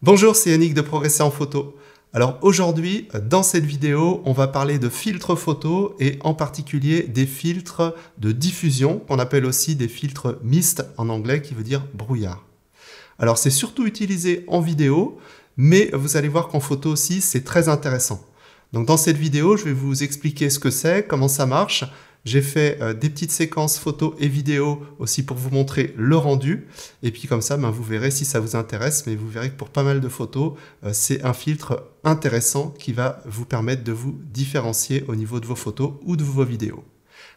Bonjour, c'est Yannick de Progresser en photo. Alors aujourd'hui, dans cette vidéo, on va parler de filtres photo et en particulier des filtres de diffusion, qu'on appelle aussi des filtres mist en anglais, qui veut dire brouillard. Alors c'est surtout utilisé en vidéo, mais vous allez voir qu'en photo aussi, c'est très intéressant. Donc dans cette vidéo, je vais vous expliquer ce que c'est, comment ça marche, j'ai fait euh, des petites séquences photos et vidéos aussi pour vous montrer le rendu. Et puis comme ça, ben, vous verrez si ça vous intéresse, mais vous verrez que pour pas mal de photos, euh, c'est un filtre intéressant qui va vous permettre de vous différencier au niveau de vos photos ou de vos vidéos.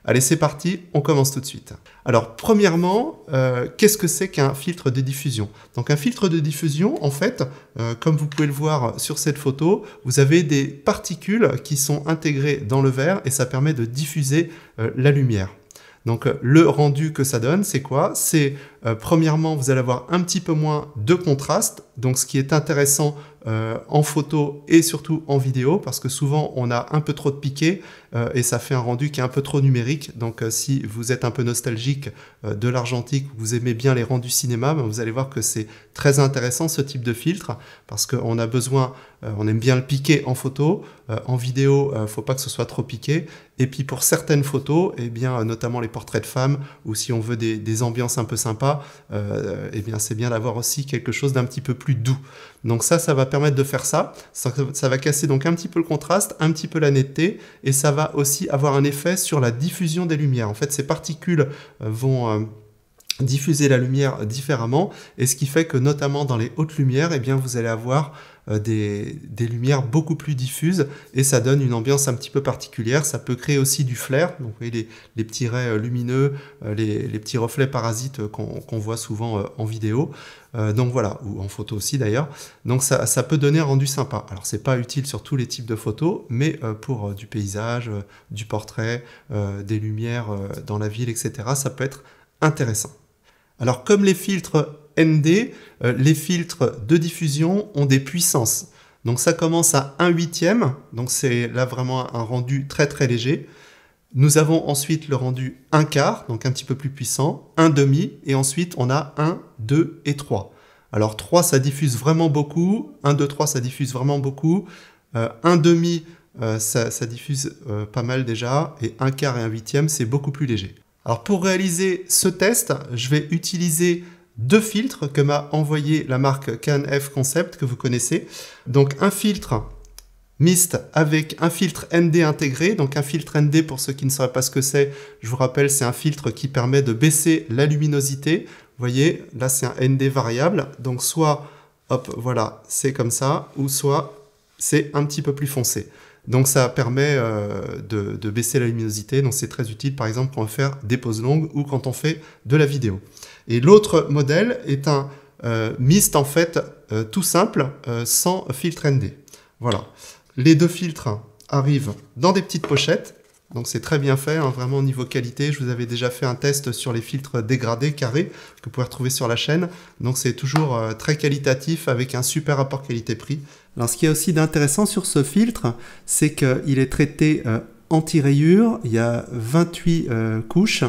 Allez, c'est parti, on commence tout de suite. Alors, premièrement, euh, qu'est-ce que c'est qu'un filtre de diffusion Donc, un filtre de diffusion, en fait, euh, comme vous pouvez le voir sur cette photo, vous avez des particules qui sont intégrées dans le verre et ça permet de diffuser euh, la lumière. Donc, le rendu que ça donne, c'est quoi C'est euh, premièrement, vous allez avoir un petit peu moins de contraste, donc ce qui est intéressant euh, en photo et surtout en vidéo, parce que souvent on a un peu trop de piqué euh, et ça fait un rendu qui est un peu trop numérique. Donc si vous êtes un peu nostalgique de l'argentique, vous aimez bien les rendus cinéma, ben, vous allez voir que c'est très intéressant ce type de filtre, parce qu'on a besoin, on aime bien le piqué en photo, en vidéo, faut pas que ce soit trop piqué. Et puis pour certaines photos, et eh bien notamment les portraits de femmes, ou si on veut des, des ambiances un peu sympas, euh, eh bien c'est bien d'avoir aussi quelque chose d'un petit peu plus doux. Donc ça, ça va permettre de faire ça. ça. ça. va casser donc un petit peu le contraste, un petit peu la netteté, et ça va aussi avoir un effet sur la diffusion des lumières. En fait, ces particules euh, vont euh, diffuser la lumière différemment, et ce qui fait que notamment dans les hautes lumières, eh bien, vous allez avoir euh, des, lumières beaucoup plus diffuses et ça donne une ambiance un petit peu particulière. Ça peut créer aussi du flair, donc vous voyez les, petits raies euh, lumineux, euh, les, petits reflets parasites qu'on voit souvent en vidéo. donc voilà, ou en photo aussi d'ailleurs. Donc ça, peut donner un rendu sympa. Alors c'est pas utile sur tous les types de photos, mais pour du paysage, du portrait, des lumières dans la ville, etc. Ça peut être intéressant. Alors comme les filtres ND, euh, les filtres de diffusion ont des puissances. Donc ça commence à 1 huitième, donc c'est là vraiment un rendu très très léger. Nous avons ensuite le rendu 1 quart, donc un petit peu plus puissant, 1 demi, et ensuite on a 1, 2 et 3. Alors 3 ça diffuse vraiment beaucoup, 1, 2, 3 ça diffuse vraiment beaucoup, euh, 1 demi euh, ça, diffuse euh, pas mal déjà, et 1 quart et 1 huitième c'est beaucoup plus léger. Alors pour réaliser ce test, je vais utiliser deux filtres que m'a envoyé la marque Can-F Concept que vous connaissez. Donc un filtre mist avec un filtre ND intégré. Donc un filtre ND pour ceux qui ne savent pas ce que c'est, je vous rappelle c'est un filtre qui permet de baisser la luminosité. Vous voyez, là c'est un ND variable. Donc soit, hop, voilà, c'est comme ça, ou soit c'est un petit peu plus foncé. Donc ça permet euh, de, baisser la luminosité, donc c'est très utile par exemple pour faire des pauses longues ou quand on fait de la vidéo. Et l'autre modèle est un euh, mist en fait euh, tout simple sans filtre ND. Voilà. Les deux filtres arrivent dans des petites pochettes donc c'est très bien fait, hein, vraiment au niveau qualité. Je vous avais déjà fait un test sur les filtres dégradés, carrés, que vous pouvez retrouver sur la chaîne. Donc c'est toujours euh, très qualitatif avec un super rapport qualité-prix. Alors ce qui est aussi d'intéressant sur ce filtre, c'est qu'il est traité euh, anti-rayures. Il y a 28 euh, couches,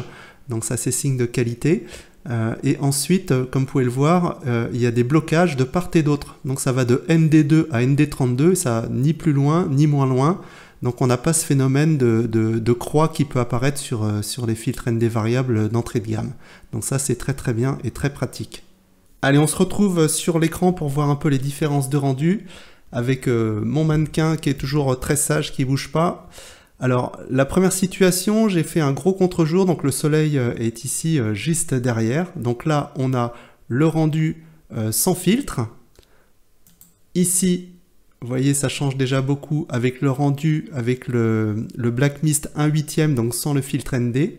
donc ça c'est signe de qualité. et ensuite, comme vous pouvez le voir, il y a des blocages de part et d'autre. Donc ça va de ND2 à ND32, ça ni plus loin ni moins loin. Donc on n'a pas ce phénomène de, croix qui peut apparaître sur, euh, sur les filtres ND variables d'entrée de gamme. Donc ça c'est très très bien et très pratique. Allez, on se retrouve sur l'écran pour voir un peu les différences de rendu avec euh, mon mannequin qui est toujours très sage, qui bouge pas. Alors, la première situation, j'ai fait un gros contre-jour, donc le soleil euh, est ici juste derrière. Donc là, on a le rendu sans filtre. Ici, vous voyez, ça change déjà beaucoup avec le rendu, avec le, black mist 1 8e donc sans le filtre ND.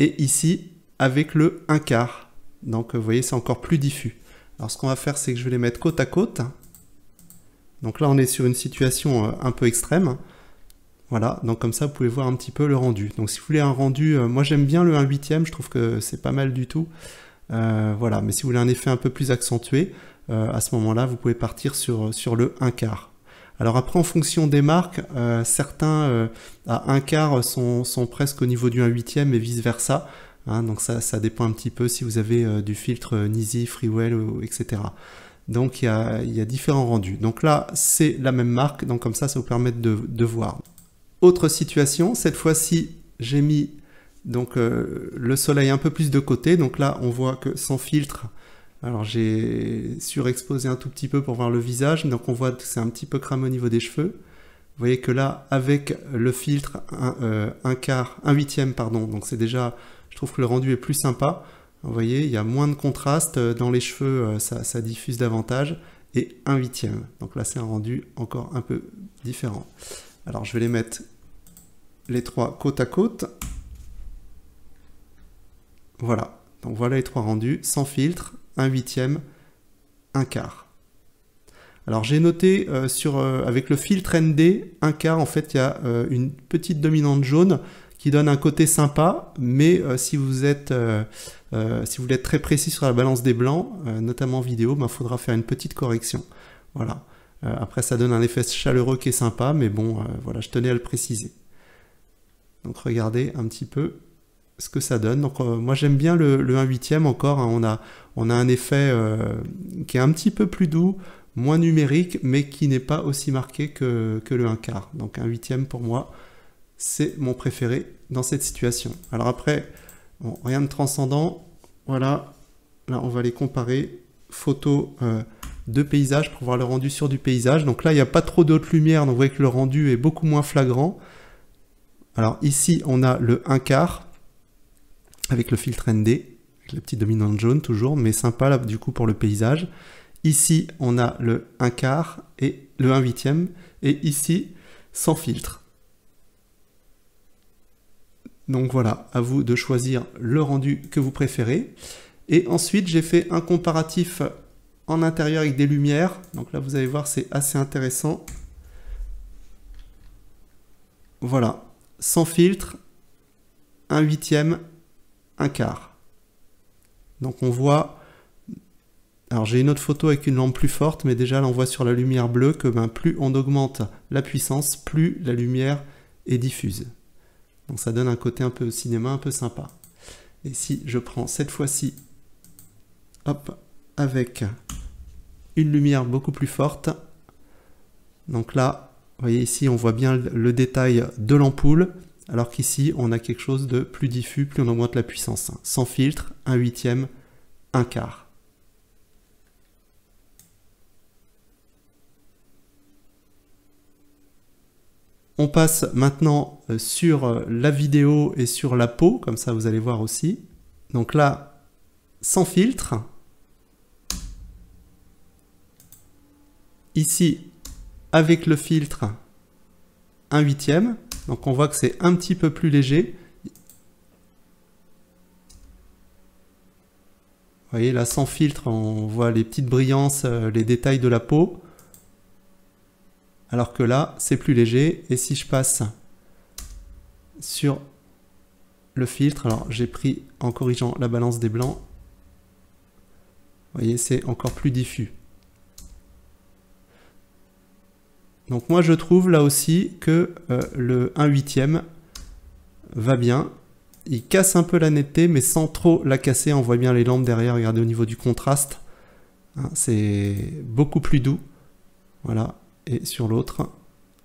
Et ici, avec le 1 quart. Donc vous voyez, c'est encore plus diffus. Alors ce qu'on va faire, c'est que je vais les mettre côte à côte. Donc là, on est sur une situation euh, un peu extrême. Voilà, donc comme ça, vous pouvez voir un petit peu le rendu. Donc si vous voulez un rendu, euh, moi j'aime bien le 1 8e je trouve que c'est pas mal du tout. Euh, voilà, mais si vous voulez un effet un peu plus accentué, euh, à ce moment-là, vous pouvez partir sur, sur le 1 quart. Alors après, en fonction des marques, euh, certains euh, à 1 quart sont, presque au niveau du 1 huitième et vice-versa. Hein, donc ça, ça, dépend un petit peu si vous avez du filtre Nisi, Freewell, etc. Donc il y, a, différents rendus. Donc là, c'est la même marque, donc comme ça, ça vous permet de, voir. Autre situation, cette fois-ci, j'ai mis donc le soleil un peu plus de côté. Donc là, on voit que sans filtre, alors j'ai surexposé un tout petit peu pour voir le visage, donc on voit que c'est un petit peu cramé au niveau des cheveux. Vous voyez que là, avec le filtre, euh, un, quart, un huitième, pardon, donc c'est déjà, je trouve que le rendu est plus sympa. Vous voyez, il y a moins de contraste euh, dans les cheveux, euh, ça, ça diffuse davantage, et un huitième. Donc là, c'est un rendu encore un peu différent. Alors je vais les mettre les trois côte à côte. Voilà, donc voilà les trois rendus, sans filtre, un huitième, un quart. Alors j'ai noté euh, sur, euh, avec le filtre ND, un quart, en fait, il y a euh, une petite dominante jaune qui donne un côté sympa, mais si vous êtes si vous voulez être très précis sur la balance des blancs, notamment vidéo, il ben, faudra faire une petite correction. Voilà. après, ça donne un effet chaleureux qui est sympa, mais bon, voilà, je tenais à le préciser. Donc regardez un petit peu ce que ça donne. Donc euh, moi j'aime bien le, le 1 e encore, hein. on, a, on a un effet euh, qui est un petit peu plus doux, moins numérique, mais qui n'est pas aussi marqué que, le 1 quart. Donc 1 8e pour moi, c'est mon préféré dans cette situation. Alors après, rien de transcendant, voilà, là on va les comparer, photos euh, de paysage pour voir le rendu sur du paysage. Donc là il n'y a pas trop d'autres lumières donc vous voyez que le rendu est beaucoup moins flagrant. Alors ici on a le 1 quart, avec le filtre ND, avec la petite dominante jaune toujours, mais sympa là du coup pour le paysage. Ici, on a le 1 quart et le 1 huitième, et ici, sans filtre. Donc voilà, à vous de choisir le rendu que vous préférez. Et ensuite, j'ai fait un comparatif en intérieur avec des lumières. Donc là, vous allez voir, c'est assez intéressant. Voilà, sans filtre, 1 huitième quart. Donc on voit... Alors j'ai une autre photo avec une lampe plus forte, mais déjà là on voit sur la lumière bleue que ben, plus on augmente la puissance, plus la lumière est diffuse. Donc ça donne un côté un peu cinéma, un peu sympa. Et si je prends cette fois-ci, hop, avec une lumière beaucoup plus forte, donc là, vous voyez ici, on voit bien le détail de l'ampoule, alors qu'ici on a quelque chose de plus diffus, plus on augmente la puissance. Sans filtre, un huitième, un quart. On passe maintenant euh, sur euh, la vidéo et sur la peau, comme ça vous allez voir aussi. Donc là, sans filtre. Ici, avec le filtre, un huitième. Donc on voit que c'est un petit peu plus léger. Vous voyez là sans filtre, on voit les petites brillances, euh, les détails de la peau. Alors que là, c'est plus léger. Et si je passe sur le filtre, alors j'ai pris en corrigeant la balance des blancs, vous voyez, c'est encore plus diffus. Donc moi je trouve là aussi que euh, le 1 8 e va bien. Il casse un peu la netteté, mais sans trop la casser. On voit bien les lampes derrière, regardez au niveau du contraste. Hein, c'est beaucoup plus doux. Voilà. Et sur l'autre,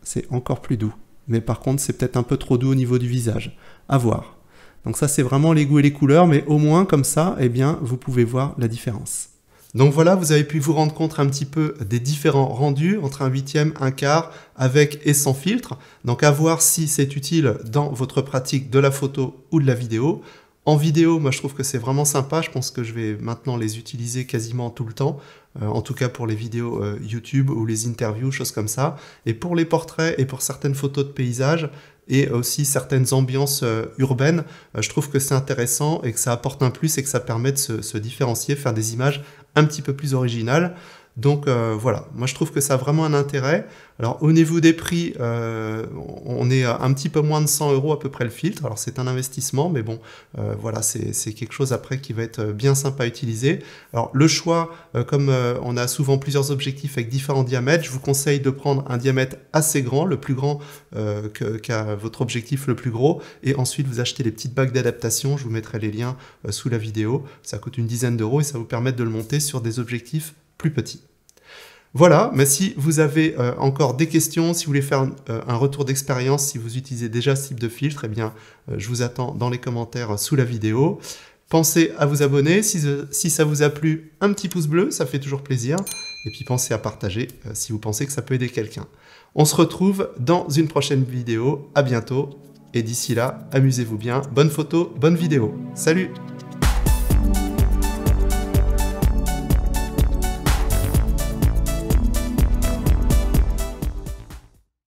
c'est encore plus doux. Mais par contre, c'est peut-être un peu trop doux au niveau du visage. À voir. Donc ça, c'est vraiment les goûts et les couleurs, mais au moins comme ça, eh bien, vous pouvez voir la différence. Donc voilà, vous avez pu vous rendre compte un petit peu des différents rendus entre un huitième, un quart, avec et sans filtre. Donc à voir si c'est utile dans votre pratique de la photo ou de la vidéo. En vidéo, moi je trouve que c'est vraiment sympa, je pense que je vais maintenant les utiliser quasiment tout le temps. Euh, en tout cas pour les vidéos euh, YouTube ou les interviews, choses comme ça. Et pour les portraits et pour certaines photos de paysages, et aussi certaines ambiances euh, urbaines. je trouve que c'est intéressant et que ça apporte un plus et que ça permet de se, différencier, faire des images un petit peu plus originales. Donc euh, voilà, moi je trouve que ça a vraiment un intérêt. Alors au niveau des prix, euh, on est à un petit peu moins de 100 euros à peu près le filtre. Alors c'est un investissement, mais bon, euh, voilà, c'est quelque chose après qui va être bien sympa à utiliser. Alors le choix, comme on a souvent plusieurs objectifs avec différents diamètres, je vous conseille de prendre un diamètre assez grand, le plus grand qu'a votre objectif le plus gros, et ensuite vous achetez les petites bagues d'adaptation. Je vous mettrai les liens sous la vidéo. Ça coûte une dizaine d'euros et ça vous permet de le monter sur des objectifs plus petit. Voilà, mais si vous avez euh, encore des questions, si vous voulez faire euh, un retour d'expérience, si vous utilisez déjà ce type de filtre, eh bien, euh, je vous attends dans les commentaires sous la vidéo. Pensez à vous abonner, si, si, ça vous a plu, un petit pouce bleu, ça fait toujours plaisir. Et puis pensez à partager si vous pensez que ça peut aider quelqu'un. On se retrouve dans une prochaine vidéo, à bientôt. Et d'ici là, amusez-vous bien, bonne photo, bonne vidéo. Salut